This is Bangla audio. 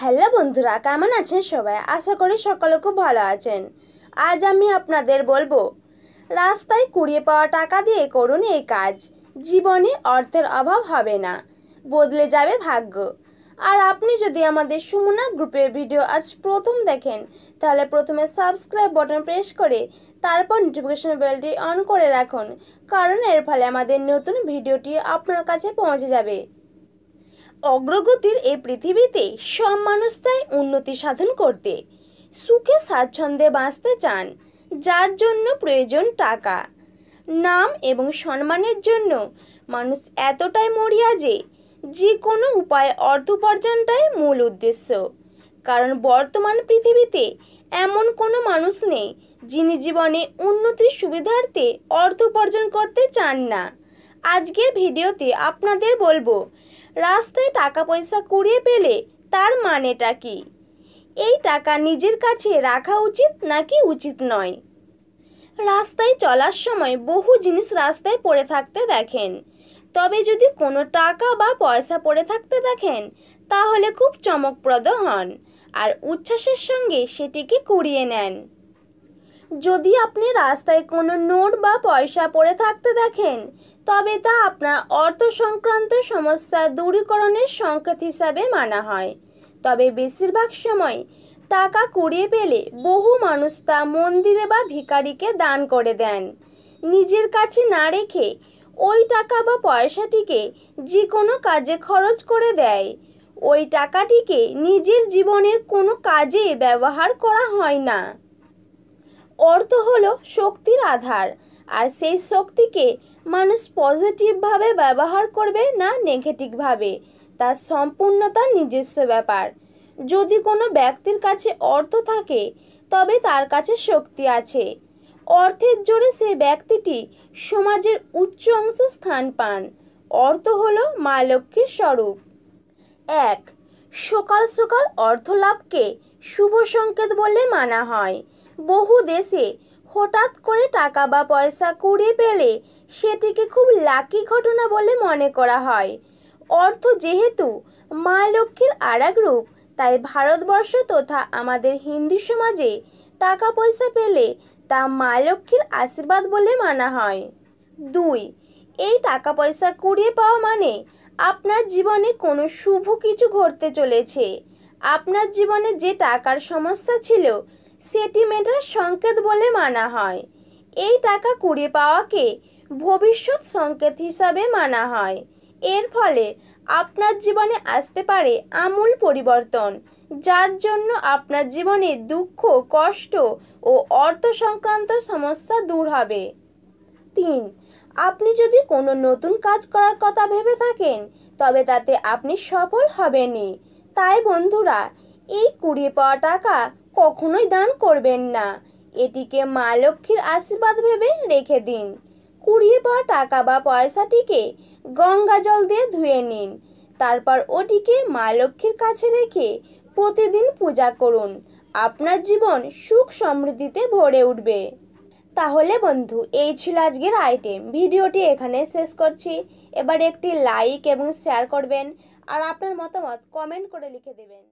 হ্যালো বন্ধুরা কেমন আছেন সবাই আশা করি সকলে খুব ভালো আছেন আজ আমি আপনাদের বলবো রাস্তায় কুড়িয়ে পাওয়া টাকা দিয়ে করুন এই কাজ জীবনে অর্থের অভাব হবে না বদলে যাবে ভাগ্য আর আপনি যদি আমাদের সুমনা গ্রুপের ভিডিও আজ প্রথম দেখেন তাহলে প্রথমে সাবস্ক্রাইব বটন প্রেস করে তারপর নোটিফিকেশন বেলটি অন করে রাখুন কারণ এর ফলে আমাদের নতুন ভিডিওটি আপনার কাছে পৌঁছে যাবে অগ্রগতির এ পৃথিবীতে সব মানুষ উন্নতি সাধন করতে সুখে স্বাচ্ছন্দ্যে বাঁচতে চান যার জন্য প্রয়োজন টাকা নাম এবং সম্মানের জন্য মানুষ এতটাই মরিয়া যে যে কোনো উপায়ে অর্থ উপার্জনটাই মূল উদ্দেশ্য কারণ বর্তমান পৃথিবীতে এমন কোনো মানুষ নেই যিনি জীবনে উন্নতির সুবিধার্থে অর্থ উপার্জন করতে চান না আজকের ভিডিওতে আপনাদের বলবো রাস্তায় টাকা পয়সা কুড়িয়ে পেলে তার মানেটা কি এই টাকা নিজের কাছে রাখা উচিত নাকি উচিত নয় রাস্তায় চলার সময় বহু জিনিস রাস্তায় পড়ে থাকতে দেখেন তবে যদি কোনো টাকা বা পয়সা পড়ে থাকতে দেখেন তাহলে খুব চমকপ্রদ হন আর উচ্ছ্বাসের সঙ্গে সেটিকে কুড়িয়ে নেন যদি আপনি রাস্তায় কোনো নোট বা পয়সা পড়ে থাকতে দেখেন তবে তা আপনার অর্থ সংক্রান্ত সমস্যা দূরীকরণের সংকেত হিসাবে মানা হয় তবে বেশিরভাগ সময় টাকা কুড়িয়ে পেলে বহু মানুষ তা মন্দিরে বা ভিকারিকে দান করে দেন নিজের কাছে না রেখে ওই টাকা বা পয়সাটিকে যে কোনো কাজে খরচ করে দেয় ওই টাকাটিকে নিজের জীবনের কোনো কাজে ব্যবহার করা হয় না অর্থ হলো শক্তির আধার আর সেই শক্তিকে মানুষ পজিটিভভাবে ব্যবহার করবে না নেগেটিভভাবে তার সম্পূর্ণতা নিজস্ব ব্যাপার যদি কোনো ব্যক্তির কাছে অর্থ থাকে তবে তার কাছে শক্তি আছে অর্থের জোরে সেই ব্যক্তিটি সমাজের উচ্চ অংশে স্থান পান অর্থ হল মা লক্ষ্মীর স্বরূপ এক সকাল সকাল অর্থ লাভকে শুভ সংকেত বলে মানা হয় বহু দেশে হঠাৎ করে টাকা বা পয়সা কুড়িয়ে পেলে সেটিকে খুব লাকি ঘটনা বলে মনে করা হয় অর্থ যেহেতু মা লক্ষ্মীর আরাক রূপ তাই ভারতবর্ষ তথা আমাদের হিন্দু সমাজে টাকা পয়সা পেলে তা মা লক্ষ্মীর আশীর্বাদ বলে মানা হয় দুই এই টাকা পয়সা কুড়িয়ে পাওয়া মানে আপনার জীবনে কোনো শুভ কিছু ঘটতে চলেছে আপনার জীবনে যে টাকার সমস্যা ছিল সেটিমেন্টের সংকেত বলে মানা হয় এই টাকা কুড়িয়ে পাওয়াকে ভবিষ্যৎ সংকেত হিসাবে মানা হয় এর ফলে আপনার জীবনে আসতে পারে আমূল পরিবর্তন যার জন্য আপনার জীবনে দুঃখ কষ্ট ও অর্থ সংক্রান্ত সমস্যা দূর হবে তিন আপনি যদি কোনো নতুন কাজ করার কথা ভেবে থাকেন তবে তাতে আপনি সফল হবেনি তাই বন্ধুরা এই কুড়িয়ে পাওয়া টাকা কখনোই দান করবেন না এটিকে মা লক্ষ্মীর আশীর্বাদ ভেবে রেখে দিন কুড়িয়ে পাওয়া টাকা বা পয়সাটিকে গঙ্গা জল দিয়ে ধুয়ে নিন তারপর ওটিকে মা লক্ষ্মীর কাছে রেখে প্রতিদিন পূজা করুন আপনার জীবন সুখ সমৃদ্ধিতে ভরে উঠবে তাহলে বন্ধু এই ছিল আজকের আইটেম ভিডিওটি এখানে শেষ করছি এবার একটি লাইক এবং শেয়ার করবেন আর আপনার মতামত কমেন্ট করে লিখে দেবেন